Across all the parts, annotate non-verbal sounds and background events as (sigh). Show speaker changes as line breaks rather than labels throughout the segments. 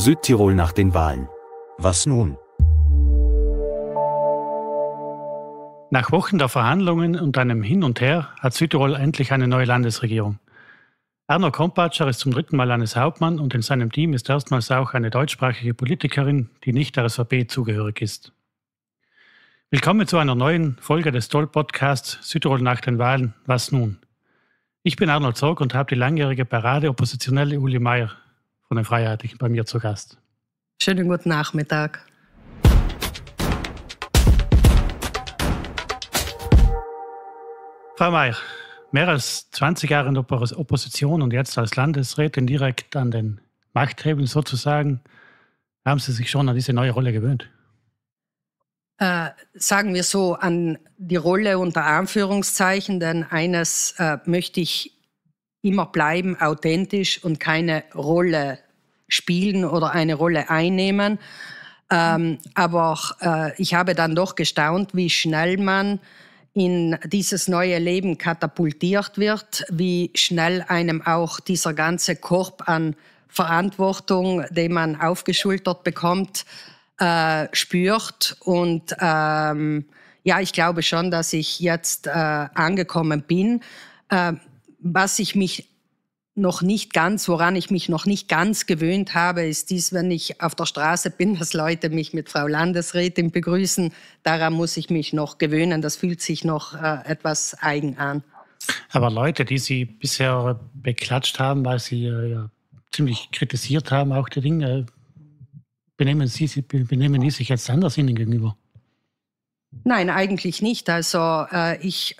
Südtirol nach den Wahlen. Was nun? Nach Wochen der Verhandlungen und einem Hin und Her hat Südtirol endlich eine neue Landesregierung. Erna Kompatscher ist zum dritten Mal Landeshauptmann und in seinem Team ist erstmals auch eine deutschsprachige Politikerin, die nicht der SVP zugehörig ist. Willkommen zu einer neuen Folge des Toll-Podcasts Südtirol nach den Wahlen. Was nun? Ich bin Arnold Zorg und habe die langjährige Parade-Oppositionelle Uli Meier von den Freiheitlichen bei mir zu Gast.
Schönen guten Nachmittag.
Frau Mayer, mehr als 20 Jahre in der Opposition und jetzt als Landesrätin direkt an den Machthebeln sozusagen. Haben Sie sich schon an diese neue Rolle gewöhnt?
Äh, sagen wir so, an die Rolle unter Anführungszeichen, denn eines äh, möchte ich immer bleiben authentisch und keine Rolle spielen oder eine Rolle einnehmen. Ähm, aber äh, ich habe dann doch gestaunt, wie schnell man in dieses neue Leben katapultiert wird, wie schnell einem auch dieser ganze Korb an Verantwortung, den man aufgeschultert bekommt, äh, spürt. Und ähm, ja, ich glaube schon, dass ich jetzt äh, angekommen bin. Äh, was ich mich noch nicht ganz, woran ich mich noch nicht ganz gewöhnt habe, ist dies, wenn ich auf der Straße bin, (laughs) dass Leute mich mit Frau Landesrätin begrüßen. Daran muss ich mich noch gewöhnen. Das fühlt sich noch äh, etwas eigen an.
Aber Leute, die Sie bisher beklatscht haben, weil Sie äh, ja, ziemlich kritisiert haben, auch die Dinge, äh, benehmen, Sie, benehmen die sich jetzt anders Ihnen gegenüber?
Nein, eigentlich nicht. Also äh, ich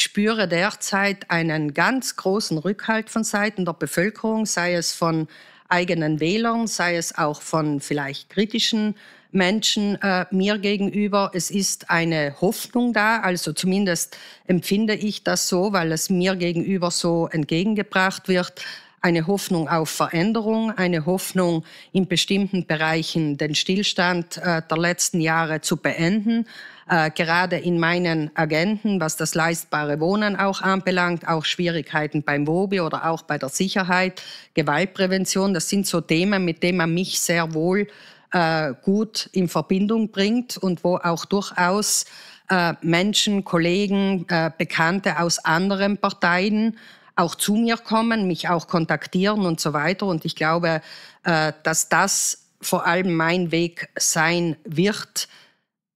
spüre derzeit einen ganz großen Rückhalt von Seiten der Bevölkerung, sei es von eigenen Wählern, sei es auch von vielleicht kritischen Menschen äh, mir gegenüber. Es ist eine Hoffnung da, also zumindest empfinde ich das so, weil es mir gegenüber so entgegengebracht wird. Eine Hoffnung auf Veränderung, eine Hoffnung, in bestimmten Bereichen den Stillstand äh, der letzten Jahre zu beenden, äh, gerade in meinen Agenten, was das leistbare Wohnen auch anbelangt, auch Schwierigkeiten beim Wobi oder auch bei der Sicherheit, Gewaltprävention. Das sind so Themen, mit denen man mich sehr wohl äh, gut in Verbindung bringt und wo auch durchaus äh, Menschen, Kollegen, äh, Bekannte aus anderen Parteien auch zu mir kommen, mich auch kontaktieren und so weiter. Und ich glaube, äh, dass das vor allem mein Weg sein wird,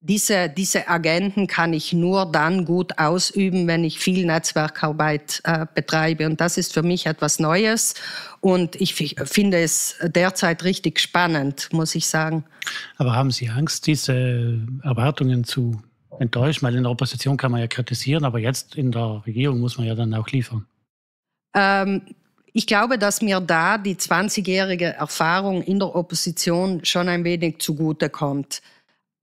diese, diese Agenten kann ich nur dann gut ausüben, wenn ich viel Netzwerkarbeit äh, betreibe. Und das ist für mich etwas Neues. Und ich finde es derzeit richtig spannend, muss ich sagen.
Aber haben Sie Angst, diese Erwartungen zu enttäuschen? Weil in der Opposition kann man ja kritisieren, aber jetzt in der Regierung muss man ja dann auch liefern.
Ähm, ich glaube, dass mir da die 20-jährige Erfahrung in der Opposition schon ein wenig zugute kommt.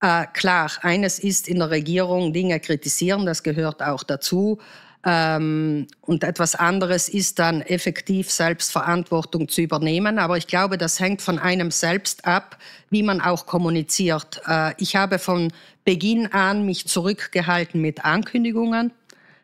Äh, klar, eines ist in der Regierung Dinge kritisieren, das gehört auch dazu. Ähm, und etwas anderes ist dann effektiv Selbstverantwortung zu übernehmen. Aber ich glaube, das hängt von einem selbst ab, wie man auch kommuniziert. Äh, ich habe von Beginn an mich zurückgehalten mit Ankündigungen.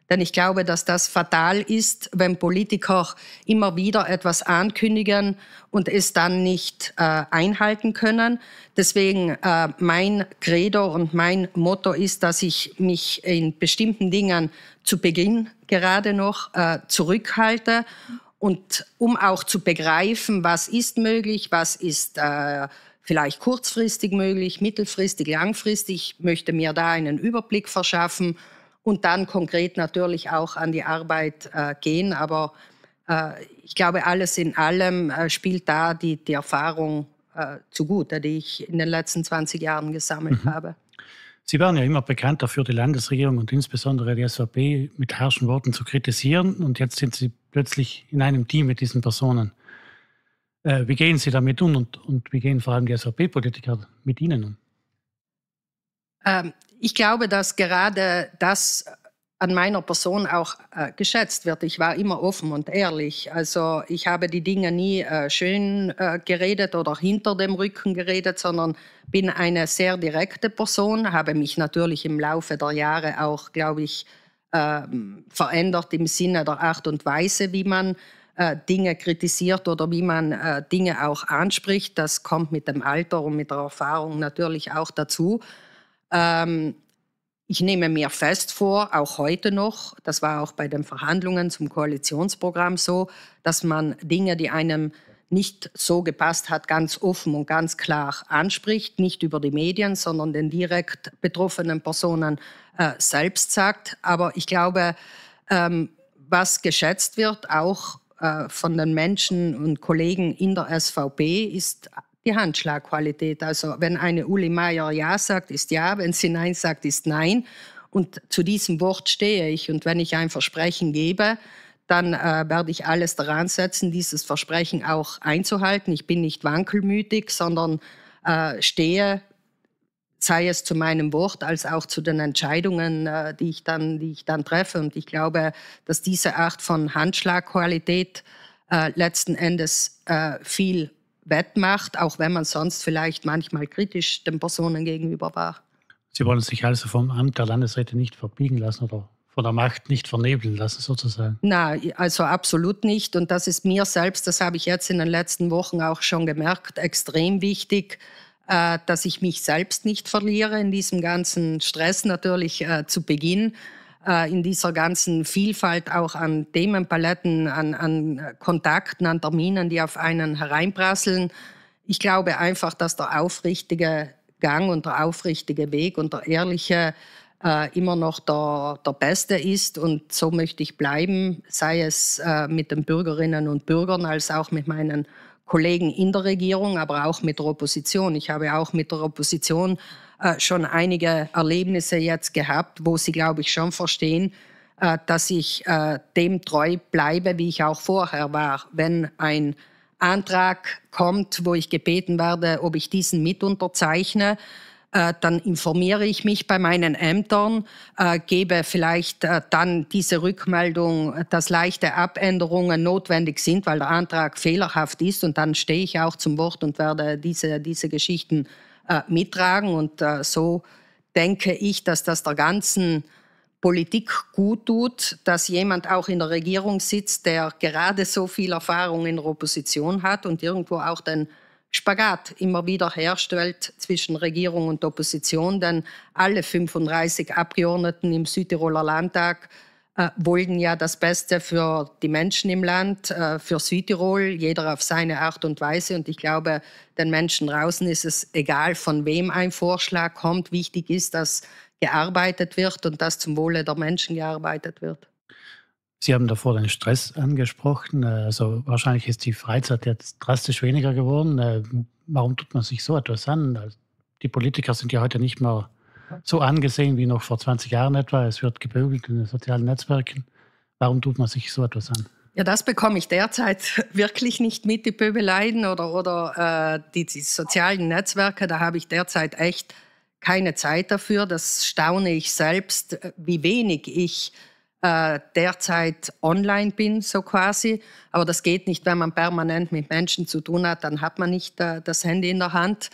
Denn ich glaube, dass das fatal ist, wenn Politiker immer wieder etwas ankündigen und es dann nicht äh, einhalten können. Deswegen äh, mein Credo und mein Motto ist, dass ich mich in bestimmten Dingen zu Beginn gerade noch äh, zurückhalte und um auch zu begreifen, was ist möglich, was ist äh, vielleicht kurzfristig möglich, mittelfristig, langfristig, möchte mir da einen Überblick verschaffen und dann konkret natürlich auch an die Arbeit äh, gehen. Aber äh, ich glaube, alles in allem äh, spielt da die, die Erfahrung äh, zugute, die ich in den letzten 20 Jahren gesammelt mhm. habe.
Sie waren ja immer bekannt dafür, die Landesregierung und insbesondere die SVP mit herrschen Worten zu kritisieren. Und jetzt sind Sie plötzlich in einem Team mit diesen Personen. Äh, wie gehen Sie damit um und, und wie gehen vor allem die SVP-Politiker mit Ihnen um?
Ähm, ich glaube, dass gerade das äh, an meiner Person auch äh, geschätzt wird. Ich war immer offen und ehrlich. Also ich habe die Dinge nie äh, schön äh, geredet oder hinter dem Rücken geredet, sondern bin eine sehr direkte Person, habe mich natürlich im Laufe der Jahre auch, glaube ich, ähm, verändert im Sinne der Art und Weise, wie man äh, Dinge kritisiert oder wie man äh, Dinge auch anspricht. Das kommt mit dem Alter und mit der Erfahrung natürlich auch dazu. Ähm, ich nehme mir fest vor, auch heute noch, das war auch bei den Verhandlungen zum Koalitionsprogramm so, dass man Dinge, die einem nicht so gepasst hat, ganz offen und ganz klar anspricht, nicht über die Medien, sondern den direkt betroffenen Personen äh, selbst sagt. Aber ich glaube, ähm, was geschätzt wird, auch äh, von den Menschen und Kollegen in der SVP, ist die Handschlagqualität. Also wenn eine Uli Meier Ja sagt, ist Ja, wenn sie Nein sagt, ist Nein. Und zu diesem Wort stehe ich. Und wenn ich ein Versprechen gebe, dann äh, werde ich alles daran setzen, dieses Versprechen auch einzuhalten. Ich bin nicht wankelmütig, sondern äh, stehe, sei es zu meinem Wort als auch zu den Entscheidungen, äh, die, ich dann, die ich dann treffe. Und ich glaube, dass diese Art von Handschlagqualität äh, letzten Endes äh, viel wettmacht, auch wenn man sonst vielleicht manchmal kritisch den Personen gegenüber war.
Sie wollen sich also vom Amt der Landesräte nicht verbiegen lassen oder von der Macht nicht vernebeln lassen, sozusagen?
Nein, also absolut nicht. Und das ist mir selbst, das habe ich jetzt in den letzten Wochen auch schon gemerkt, extrem wichtig, äh, dass ich mich selbst nicht verliere in diesem ganzen Stress natürlich äh, zu Beginn äh, in dieser ganzen Vielfalt auch an Themenpaletten, an, an Kontakten, an Terminen, die auf einen hereinprasseln. Ich glaube einfach, dass der aufrichtige Gang und der aufrichtige Weg und der ehrliche äh, immer noch der, der Beste ist. Und so möchte ich bleiben, sei es äh, mit den Bürgerinnen und Bürgern als auch mit meinen Kollegen in der Regierung, aber auch mit der Opposition. Ich habe auch mit der Opposition äh, schon einige Erlebnisse jetzt gehabt, wo sie, glaube ich, schon verstehen, äh, dass ich äh, dem treu bleibe, wie ich auch vorher war. Wenn ein Antrag kommt, wo ich gebeten werde, ob ich diesen mit unterzeichne, äh, dann informiere ich mich bei meinen Ämtern, äh, gebe vielleicht äh, dann diese Rückmeldung, dass leichte Abänderungen notwendig sind, weil der Antrag fehlerhaft ist und dann stehe ich auch zum Wort und werde diese, diese Geschichten äh, mittragen. Und äh, so denke ich, dass das der ganzen Politik gut tut, dass jemand auch in der Regierung sitzt, der gerade so viel Erfahrung in der Opposition hat und irgendwo auch den Spagat immer wieder herstellt zwischen Regierung und Opposition, denn alle 35 Abgeordneten im Südtiroler Landtag äh, wollten ja das Beste für die Menschen im Land, äh, für Südtirol, jeder auf seine Art und Weise. Und ich glaube, den Menschen draußen ist es egal, von wem ein Vorschlag kommt. Wichtig ist, dass gearbeitet wird und dass zum Wohle der Menschen gearbeitet wird.
Sie haben davor den Stress angesprochen. Äh, also wahrscheinlich ist die Freizeit jetzt drastisch weniger geworden. Äh, warum tut man sich so etwas an? Also, die Politiker sind ja heute nicht mehr so angesehen wie noch vor 20 Jahren etwa. Es wird gepöbelt in den sozialen Netzwerken. Warum tut man sich so etwas an?
Ja, das bekomme ich derzeit (laughs) wirklich nicht mit, die Pöbeleien oder, oder äh, die, die, sozialen Netzwerke. Da habe ich derzeit echt keine Zeit dafür. Das staune ich selbst, äh, wie wenig ich äh, derzeit online bin, so quasi. Aber das geht nicht, wenn man permanent mit Menschen zu tun hat. Dann hat man nicht äh, das Handy in der Hand.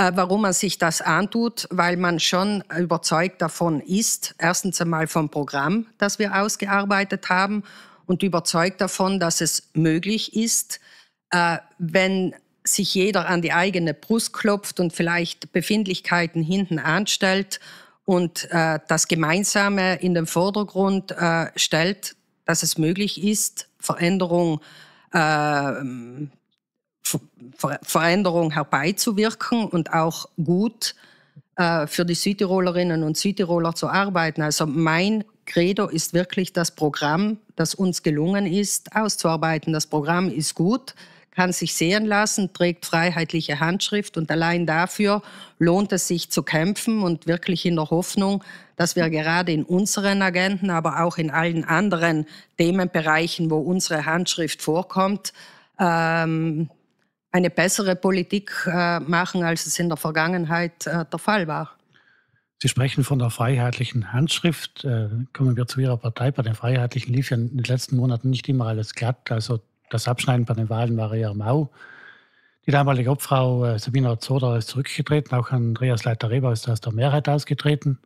Äh, warum man sich das antut, weil man schon überzeugt davon ist, erstens einmal vom Programm, das wir ausgearbeitet haben und überzeugt davon, dass es möglich ist, äh, wenn sich jeder an die eigene Brust klopft und vielleicht Befindlichkeiten hinten anstellt und äh, das Gemeinsame in den Vordergrund stellt, dass es möglich ist, Veränderung äh, Veränderung herbeizuwirken und auch gut äh, für die Südtirolerinnen und Südtiroler zu arbeiten. Also mein Credo ist wirklich das Programm, das uns gelungen ist, auszuarbeiten. Das Programm ist gut, kann sich sehen lassen, trägt freiheitliche Handschrift und allein dafür lohnt es sich zu kämpfen und wirklich in der Hoffnung, dass wir gerade in unseren Agenten, aber auch in allen anderen Themenbereichen, wo unsere Handschrift vorkommt, ähm, eine bessere Politik äh, machen, als es in der Vergangenheit äh, der Fall war.
Sie sprechen von der freiheitlichen Handschrift. Äh, kommen wir zu Ihrer Partei. Bei den Freiheitlichen lief ja in den letzten Monaten nicht immer alles glatt. Also das Abschneiden bei den Wahlen war eher mau. Die damalige Obfrau Sabina Zoder ist zurückgetreten, auch Andreas Leiter-Reber ist aus der Mehrheit ausgetreten.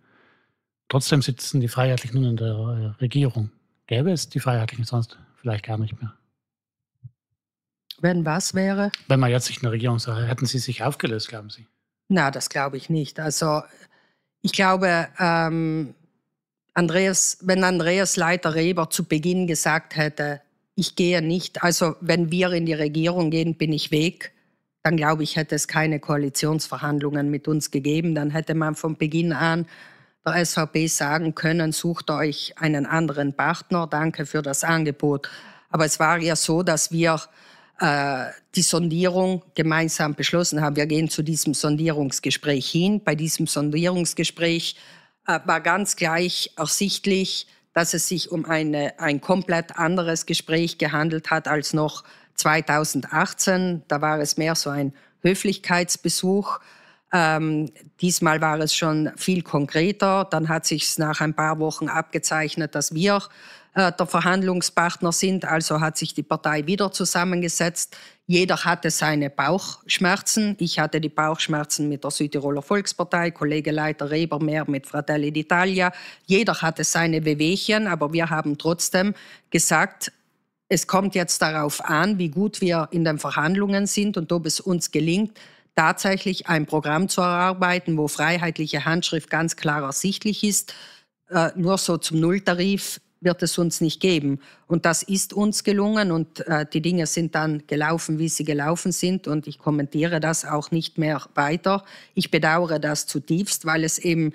Trotzdem sitzen die Freiheitlichen nun in der Regierung. Gäbe es die Freiheitlichen sonst vielleicht gar nicht mehr? Wenn was wäre? Wenn man jetzt nicht eine Regierung sagt, hätten Sie sich aufgelöst, glauben Sie?
Na, das glaube ich nicht. Also ich glaube, ähm, Andreas, wenn Andreas Leiter-Reber zu Beginn gesagt hätte, ich gehe nicht, also wenn wir in die Regierung gehen, bin ich weg, dann glaube ich, hätte es keine Koalitionsverhandlungen mit uns gegeben. Dann hätte man von Beginn an der SVP sagen können, sucht euch einen anderen Partner, danke für das Angebot. Aber es war ja so, dass wir äh, die Sondierung gemeinsam beschlossen haben, wir gehen zu diesem Sondierungsgespräch hin. Bei diesem Sondierungsgespräch äh, war ganz gleich ersichtlich, dass es sich um eine, ein komplett anderes Gespräch gehandelt hat als noch 2018. Da war es mehr so ein Höflichkeitsbesuch. Ähm, diesmal war es schon viel konkreter. Dann hat sich nach ein paar Wochen abgezeichnet, dass wir äh, der Verhandlungspartner sind. Also hat sich die Partei wieder zusammengesetzt. Jeder hatte seine Bauchschmerzen. Ich hatte die Bauchschmerzen mit der Südtiroler Volkspartei, Kollege Leiter Reber mehr mit Fratelli d'Italia. Jeder hatte seine Wehwehchen, aber wir haben trotzdem gesagt, es kommt jetzt darauf an, wie gut wir in den Verhandlungen sind und ob es uns gelingt, tatsächlich ein Programm zu erarbeiten, wo freiheitliche Handschrift ganz klar ersichtlich ist. Äh, nur so zum Nulltarif wird es uns nicht geben. Und das ist uns gelungen und äh, die Dinge sind dann gelaufen, wie sie gelaufen sind und ich kommentiere das auch nicht mehr weiter. Ich bedauere das zutiefst, weil es eben,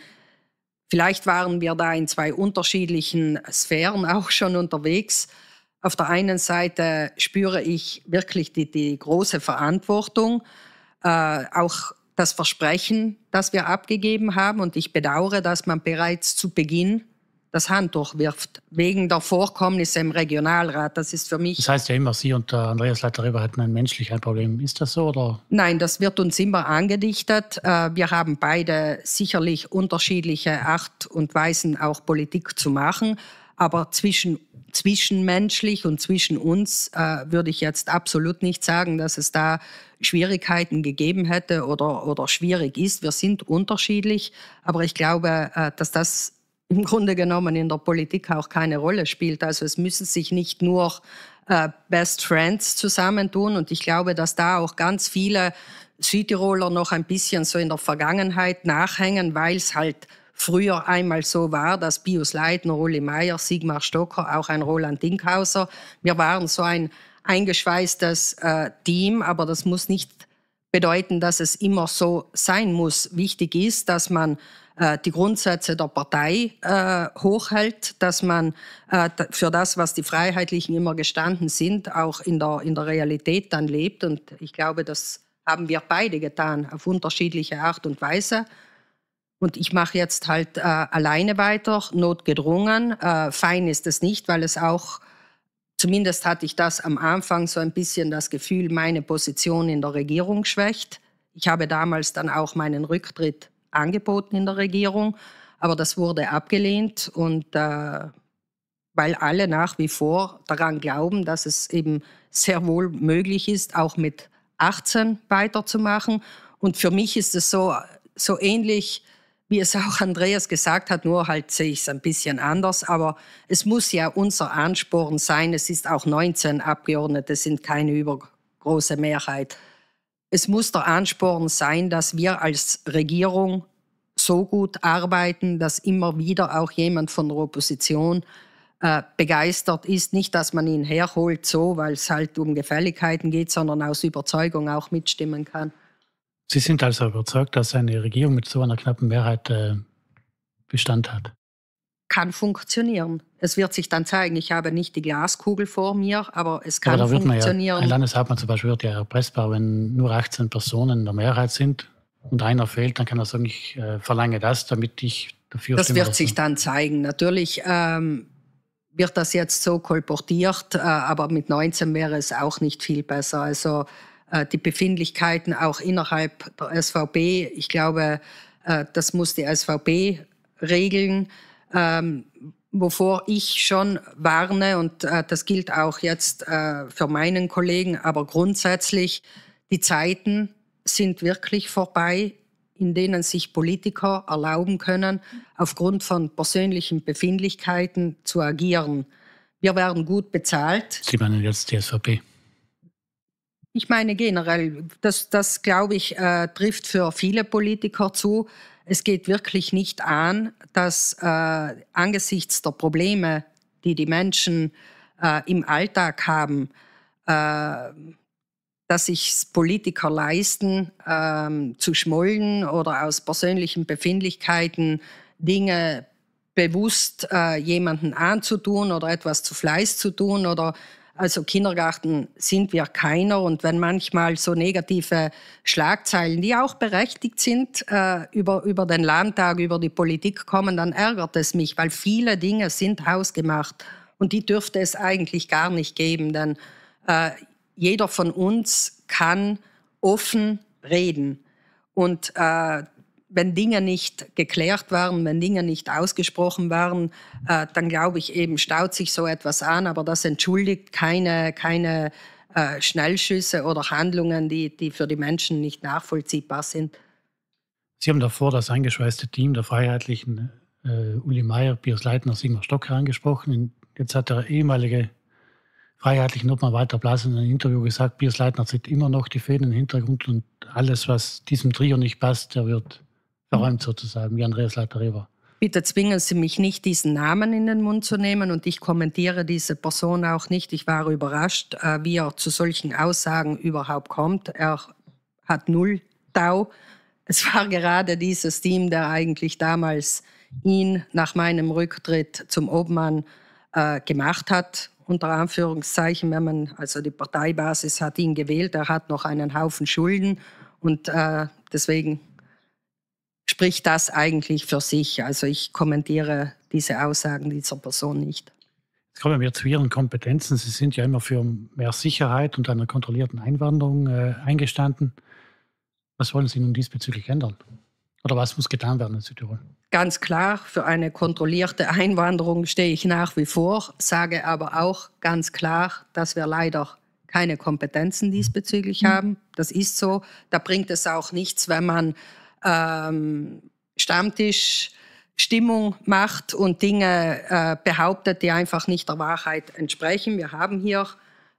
vielleicht waren wir da in zwei unterschiedlichen Sphären (laughs) auch schon unterwegs. Auf der einen Seite spüre ich wirklich die, die große Verantwortung, äh, auch das Versprechen, das wir abgegeben haben. Und ich bedauere, dass man bereits zu Beginn das Handtuch wirft, wegen der Vorkommnisse im Regionalrat. Das ist für mich. Das
heißt ja immer, Sie und äh, Andreas Leiterüber hatten ein menschliches Problem. Ist das so? Oder?
Nein, das wird uns immer angedichtet. Äh, wir haben beide sicherlich unterschiedliche Art und Weisen, auch Politik zu machen. Aber zwischen, zwischenmenschlich und zwischen uns äh, würde ich jetzt absolut nicht sagen, dass es da Schwierigkeiten gegeben hätte oder, oder schwierig ist. Wir sind unterschiedlich, aber ich glaube, dass das im Grunde genommen in der Politik auch keine Rolle spielt. Also es müssen sich nicht nur äh, Best Friends zusammentun und ich glaube, dass da auch ganz viele Südtiroler noch ein bisschen so in der Vergangenheit nachhängen, weil es halt früher einmal so war, dass Bius Leitner, Uli Meyer, Sigmar Stocker, auch ein Roland Dinkhauser, wir waren so ein eingeschweißtes äh, Team, aber das muss nicht bedeuten, dass es immer so sein muss. Wichtig ist, dass man äh, die Grundsätze der Partei äh, hochhält, dass man äh, für das, was die Freiheitlichen immer gestanden sind, auch in der, in der Realität dann lebt. Und ich glaube, das haben wir beide getan, auf unterschiedliche Art und Weise. Und ich mache jetzt halt äh, alleine weiter, notgedrungen. Äh, fein ist es nicht, weil es auch, zumindest hatte ich das am Anfang so ein bisschen das Gefühl, meine Position in der Regierung schwächt. Ich habe damals dann auch meinen Rücktritt angeboten in der Regierung, aber das wurde abgelehnt und äh, weil alle nach wie vor daran glauben, dass es eben sehr wohl möglich ist, auch mit 18 weiterzumachen. Und für mich ist es so, so ähnlich, wie es auch Andreas gesagt hat, nur halt sehe ich es ein bisschen anders. Aber es muss ja unser Ansporn sein. Es ist auch 19 Abgeordnete, sind keine übergroße Mehrheit es muss der Ansporn sein, dass wir als Regierung so gut arbeiten, dass immer wieder auch jemand von der Opposition äh, begeistert ist. Nicht, dass man ihn herholt, so, weil es halt um Gefälligkeiten geht, sondern aus Überzeugung auch mitstimmen kann.
Sie sind also überzeugt, dass eine Regierung mit so einer knappen Mehrheit äh, Bestand hat?
kann funktionieren. Es wird sich dann zeigen. Ich habe nicht die Glaskugel vor mir, aber es kann aber da wird funktionieren. Man ja, ein
Landeshauptmann zum Beispiel wird ja erpressbar, wenn nur 18 Personen in der Mehrheit sind und einer fehlt, dann kann er sagen, ich äh, verlange das, damit ich dafür Das wird sich
dann zeigen. Natürlich ähm, wird das jetzt so kolportiert, äh, aber mit 19 wäre es auch nicht viel besser. Also äh, die Befindlichkeiten auch innerhalb der SVB, ich glaube, äh, das muss die SVB regeln ähm, wovor ich schon warne, und äh, das gilt auch jetzt äh, für meinen Kollegen, aber grundsätzlich, die Zeiten sind wirklich vorbei, in denen sich Politiker erlauben können, aufgrund von persönlichen Befindlichkeiten zu agieren. Wir werden gut bezahlt.
Sie meinen jetzt die SVP?
Ich meine generell, das, das glaube ich, äh, trifft für viele Politiker zu. Es geht wirklich nicht an, dass äh, angesichts der Probleme, die die Menschen äh, im Alltag haben, äh, dass sich Politiker leisten, ähm, zu schmollen oder aus persönlichen Befindlichkeiten Dinge bewusst äh, jemanden anzutun oder etwas zu Fleiß zu tun oder also Kindergarten sind wir keiner. Und wenn manchmal so negative Schlagzeilen, die auch berechtigt sind, äh, über, über den Landtag, über die Politik kommen, dann ärgert es mich, weil viele Dinge sind hausgemacht. Und die dürfte es eigentlich gar nicht geben, denn äh, jeder von uns kann offen reden. Und äh, wenn Dinge nicht geklärt waren, wenn Dinge nicht ausgesprochen waren, äh, dann glaube ich eben, staut sich so etwas an, aber das entschuldigt keine, keine äh, Schnellschüsse oder Handlungen, die, die für die Menschen nicht nachvollziehbar sind.
Sie haben davor das eingeschweißte Team der Freiheitlichen äh, Uli Meier, Piers Leitner, Sigmar Stock angesprochen. Jetzt hat der ehemalige Freiheitliche Obmann Walter Blas in einem Interview gesagt, Piers Leitner sieht immer noch die Fäden im Hintergrund und alles, was diesem Trio nicht passt, der wird hm. verräumt sozusagen, wie Andreas Leiter-Reber.
Bitte zwingen Sie mich nicht, diesen Namen in den Mund zu nehmen und ich kommentiere diese Person auch nicht. Ich war überrascht, äh, wie er zu solchen Aussagen überhaupt kommt. Er hat null Tau. Es war gerade dieses Team, der eigentlich damals ihn nach meinem Rücktritt zum Obmann äh, gemacht hat. Unter Anführungszeichen, wenn man, also die Parteibasis hat ihn gewählt, er hat noch einen Haufen Schulden und äh, deswegen spricht das eigentlich für sich. Also ich kommentiere diese Aussagen dieser Person nicht.
Jetzt kommen wir zu Ihren Kompetenzen. Sie sind ja immer für mehr Sicherheit und einer kontrollierten Einwanderung äh, eingestanden. Was wollen Sie nun diesbezüglich ändern? Oder was muss getan werden in Südtirol?
Ganz klar, für eine kontrollierte Einwanderung stehe ich nach wie vor, sage aber auch ganz klar, dass wir leider keine Kompetenzen diesbezüglich mhm. haben. Das ist so. Da bringt es auch nichts, wenn man ähm, Stammtisch Stimmung macht und Dinge äh, behauptet, die einfach nicht der Wahrheit entsprechen. Wir haben hier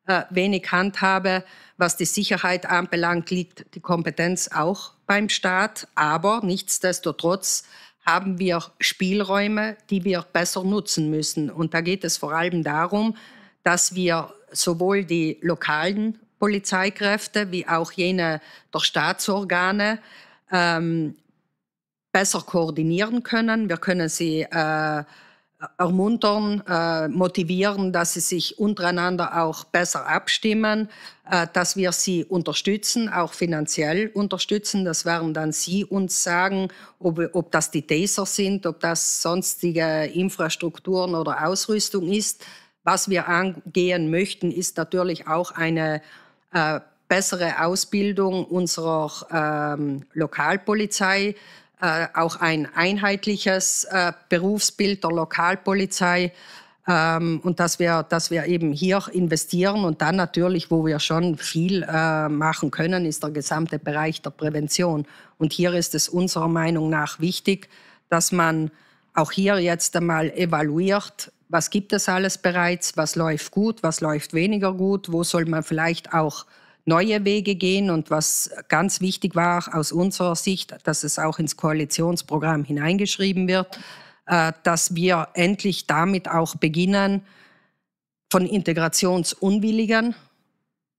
äh, wenig Handhabe. Was die Sicherheit anbelangt, liegt die Kompetenz auch beim Staat. Aber nichtsdestotrotz haben wir Spielräume, die wir besser nutzen müssen. Und da geht es vor allem darum, dass wir sowohl die lokalen Polizeikräfte wie auch jene der Staatsorgane ähm, besser koordinieren können. Wir können sie äh, ermuntern, äh, motivieren, dass sie sich untereinander auch besser abstimmen, äh, dass wir sie unterstützen, auch finanziell unterstützen. Das werden dann sie uns sagen, ob, ob das die Taser sind, ob das sonstige Infrastrukturen oder Ausrüstung ist. Was wir angehen möchten, ist natürlich auch eine äh, bessere Ausbildung unserer ähm, Lokalpolizei, äh, auch ein einheitliches äh, Berufsbild der Lokalpolizei ähm, und dass wir, dass wir eben hier investieren. Und dann natürlich, wo wir schon viel äh, machen können, ist der gesamte Bereich der Prävention. Und hier ist es unserer Meinung nach wichtig, dass man auch hier jetzt einmal evaluiert, was gibt es alles bereits, was läuft gut, was läuft weniger gut, wo soll man vielleicht auch neue Wege gehen. Und was ganz wichtig war aus unserer Sicht, dass es auch ins Koalitionsprogramm hineingeschrieben wird, äh, dass wir endlich damit auch beginnen, von integrationsunwilligen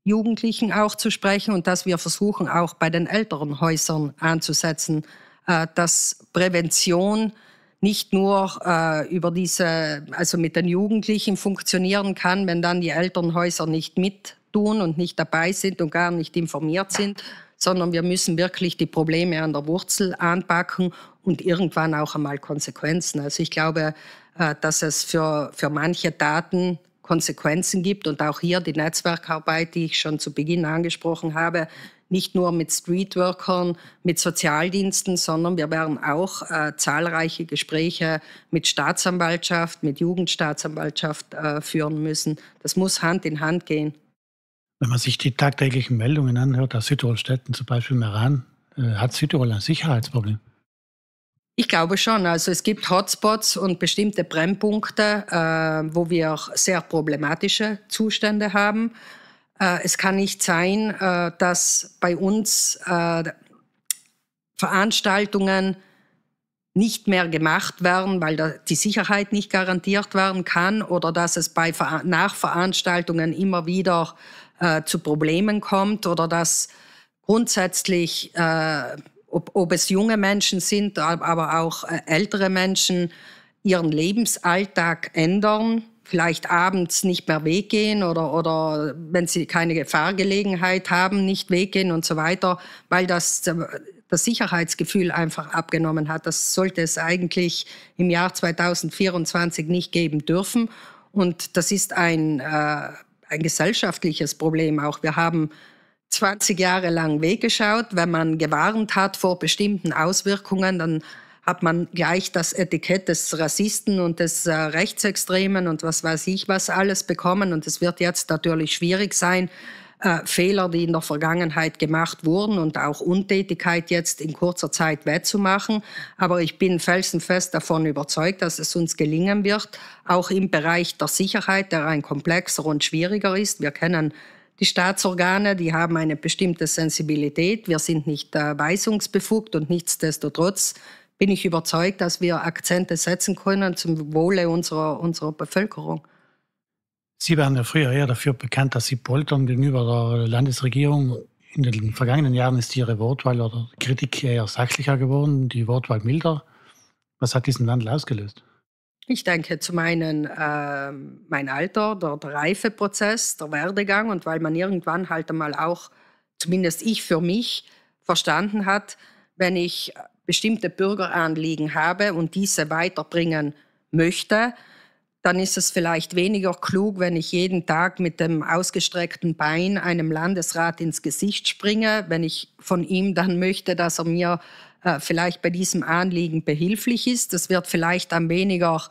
Jugendlichen auch zu sprechen und dass wir versuchen, auch bei den älteren Häusern anzusetzen, äh, dass Prävention nicht nur äh, über diese, also mit den Jugendlichen funktionieren kann, wenn dann die Elternhäuser nicht mit tun und nicht dabei sind und gar nicht informiert sind, sondern wir müssen wirklich die Probleme an der Wurzel anpacken und irgendwann auch einmal Konsequenzen. Also ich glaube, äh, dass es für, für manche Daten Konsequenzen gibt und auch hier die Netzwerkarbeit, die ich schon zu Beginn angesprochen habe, nicht nur mit Streetworkern, mit Sozialdiensten, sondern wir werden auch äh, zahlreiche Gespräche mit Staatsanwaltschaft, mit Jugendstaatsanwaltschaft äh, führen müssen. Das muss Hand in Hand gehen.
Wenn man sich die tagtäglichen Meldungen anhört aus Südtirol-Städten, zum Beispiel Meran, äh, hat Südtirol ein Sicherheitsproblem?
Ich glaube schon. Also es gibt Hotspots und bestimmte Brennpunkte, äh, wo wir auch sehr problematische Zustände haben. Äh, es kann nicht sein, äh, dass bei uns äh, Veranstaltungen nicht mehr gemacht werden, weil die Sicherheit nicht garantiert werden kann oder dass es bei Ver Nachveranstaltungen immer wieder äh, äh, zu Problemen kommt oder dass grundsätzlich, äh, ob, ob, es junge Menschen sind, aber auch äh, ältere Menschen, ihren Lebensalltag ändern, vielleicht abends nicht mehr weggehen oder, oder wenn sie keine Gefahrgelegenheit haben, nicht weggehen und so weiter, weil das das Sicherheitsgefühl einfach abgenommen hat. Das sollte es eigentlich im Jahr 2024 nicht geben dürfen. Und das ist ein äh, ein gesellschaftliches Problem auch. Wir haben 20 Jahre lang weggeschaut. Wenn man gewarnt hat vor bestimmten Auswirkungen, dann hat man gleich das Etikett des Rassisten und des äh, Rechtsextremen und was weiß ich was alles bekommen. Und es wird jetzt natürlich schwierig sein, äh, Fehler, die in der Vergangenheit gemacht wurden und auch Untätigkeit jetzt in kurzer Zeit wettzumachen. Aber ich bin felsenfest davon überzeugt, dass es uns gelingen wird, auch im Bereich der Sicherheit, der ein komplexer und schwieriger ist. Wir kennen die Staatsorgane, die haben eine bestimmte Sensibilität. Wir sind nicht äh, weisungsbefugt und nichtsdestotrotz bin ich überzeugt, dass wir Akzente setzen können zum Wohle unserer, unserer Bevölkerung.
Sie waren ja früher eher dafür bekannt, dass Sie poltern gegenüber der Landesregierung. In den vergangenen Jahren ist Ihre Wortwahl oder Kritik eher sachlicher geworden, die Wortwahl milder. Was hat diesen Wandel ausgelöst?
Ich denke zum einen äh, mein Alter, der, der Reifeprozess, der Werdegang und weil man irgendwann halt einmal auch, zumindest ich für mich, verstanden hat, wenn ich bestimmte Bürgeranliegen habe und diese weiterbringen möchte, dann ist es vielleicht weniger klug, wenn ich jeden Tag mit dem ausgestreckten Bein einem Landesrat ins Gesicht springe, wenn ich von ihm dann möchte, dass er mir äh, vielleicht bei diesem Anliegen behilflich ist. Das wird vielleicht dann weniger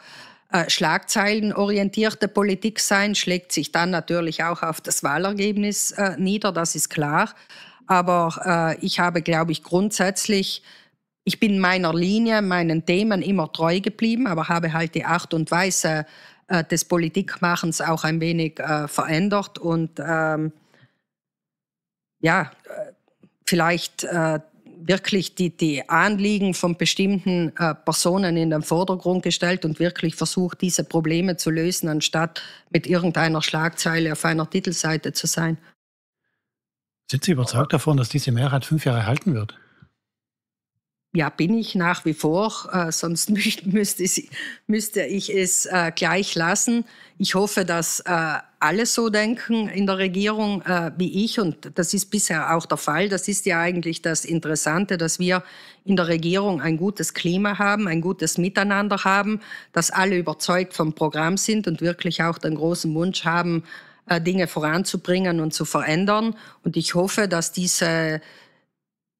äh, schlagzeilenorientierte Politik sein, schlägt sich dann natürlich auch auf das Wahlergebnis äh, nieder, das ist klar. Aber äh, ich habe, glaube ich, grundsätzlich ich bin meiner Linie, meinen Themen immer treu geblieben, aber habe halt die Art und Weise äh, des Politikmachens auch ein wenig äh, verändert und ähm, ja, äh, vielleicht äh, wirklich die, die Anliegen von bestimmten äh, Personen in den Vordergrund gestellt und wirklich versucht, diese Probleme zu lösen, anstatt mit irgendeiner Schlagzeile auf einer Titelseite zu sein.
Sind Sie überzeugt davon, dass diese Mehrheit fünf Jahre halten wird?
ja, bin ich nach wie vor, äh, sonst (laughs) mü müsste, ich, müsste, ich es äh, gleich lassen. Ich hoffe, dass äh, alle so denken in der Regierung äh, wie ich und das ist bisher auch der Fall. Das ist ja eigentlich das Interessante, dass wir in der Regierung ein gutes Klima haben, ein gutes Miteinander haben, dass alle überzeugt vom Programm sind und wirklich auch den großen Wunsch haben, äh, Dinge voranzubringen und zu verändern. Und ich hoffe, dass diese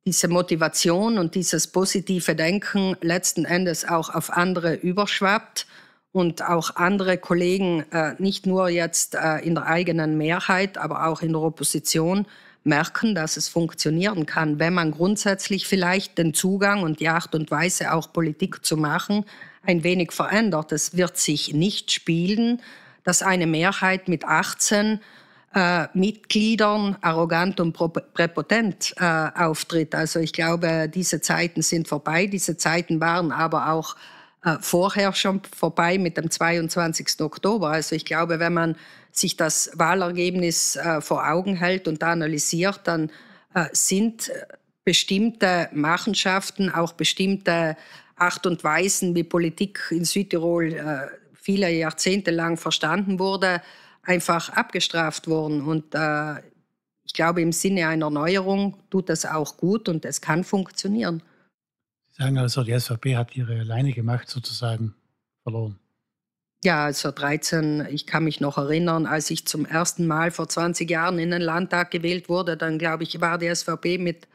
diese Motivation und dieses positive Denken letzten Endes auch auf andere überschwappt und auch andere Kollegen, äh, nicht nur jetzt äh, in der eigenen Mehrheit, aber auch in der Opposition, merken, dass es funktionieren kann, wenn man grundsätzlich vielleicht den Zugang und die Art und Weise, auch Politik zu machen, ein wenig verändert. Es wird sich nicht spielen, dass eine Mehrheit mit 18 äh, Mitgliedern arrogant und präpotent äh, auftritt. Also ich glaube, diese Zeiten sind vorbei. Diese Zeiten waren aber auch äh, vorher schon vorbei mit dem 22. Oktober. Also ich glaube, wenn man sich das Wahlergebnis äh, vor Augen hält und analysiert, dann äh, sind äh, bestimmte Machenschaften, auch bestimmte Art und Weisen, wie Politik in Südtirol viele Jahrzehnte lang verstanden wurde, einfach abgestraft worden. Und äh, ich glaube, im Sinne einer Neuerung tut das auch gut und es kann funktionieren.
Sie sagen also, die SVP hat ihre Leine gemacht, sozusagen verloren.
Ja, also 13, ich kann mich noch erinnern, als ich zum ersten Mal vor 20 Jahren in den Landtag gewählt wurde, dann glaube ich, war die SVP mit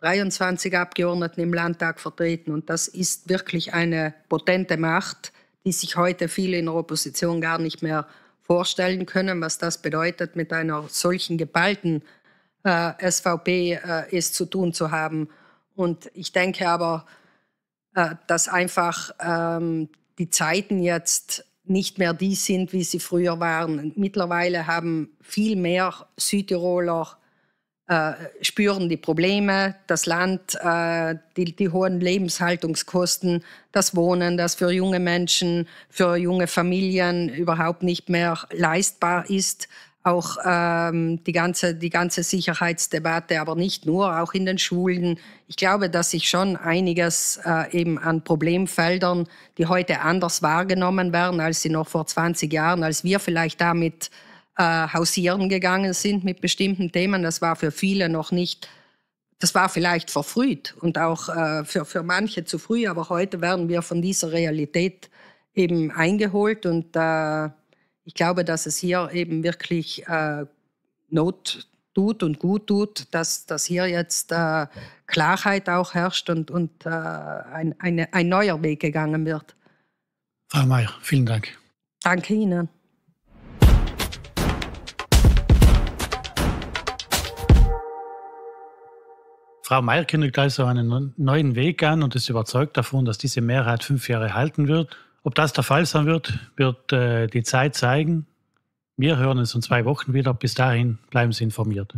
23 Abgeordneten im Landtag vertreten. Und das ist wirklich eine potente Macht, die sich heute viele in der Opposition gar nicht mehr vorstellen können, was das bedeutet, mit einer solchen geballten äh, SVP äh, es zu tun zu haben. Und ich denke aber, äh, dass einfach ähm, die Zeiten jetzt nicht mehr die sind, wie sie früher waren. Mittlerweile haben viel mehr Südtiroler äh, spüren die Probleme, das Land, äh, die, die, hohen Lebenshaltungskosten, das Wohnen, das für junge Menschen, für junge Familien überhaupt nicht mehr leistbar ist. Auch ähm, die, ganze, die ganze Sicherheitsdebatte, aber nicht nur, auch in den Schulen. Ich glaube, dass sich schon einiges äh, eben an Problemfeldern, die heute anders wahrgenommen werden, als sie noch vor 20 Jahren, als wir vielleicht damit äh, äh, hausieren gegangen sind mit bestimmten Themen. Das war für viele noch nicht, das war vielleicht verfrüht und auch äh, für, für manche zu früh, aber heute werden wir von dieser Realität eben eingeholt und äh, ich glaube, dass es hier eben wirklich äh, Not tut und gut tut, dass, dass hier jetzt äh, Klarheit auch herrscht und, und äh, ein, eine, ein neuer Weg gegangen wird.
Frau Mayer, vielen Dank.
Danke Ihnen.
Frau Mayer kündigt also einen neuen Weg an und ist überzeugt davon, dass diese Mehrheit fünf Jahre halten wird. Ob das der Fall sein wird, wird äh, die Zeit zeigen. Wir hören es in zwei Wochen wieder. Bis dahin bleiben Sie informiert.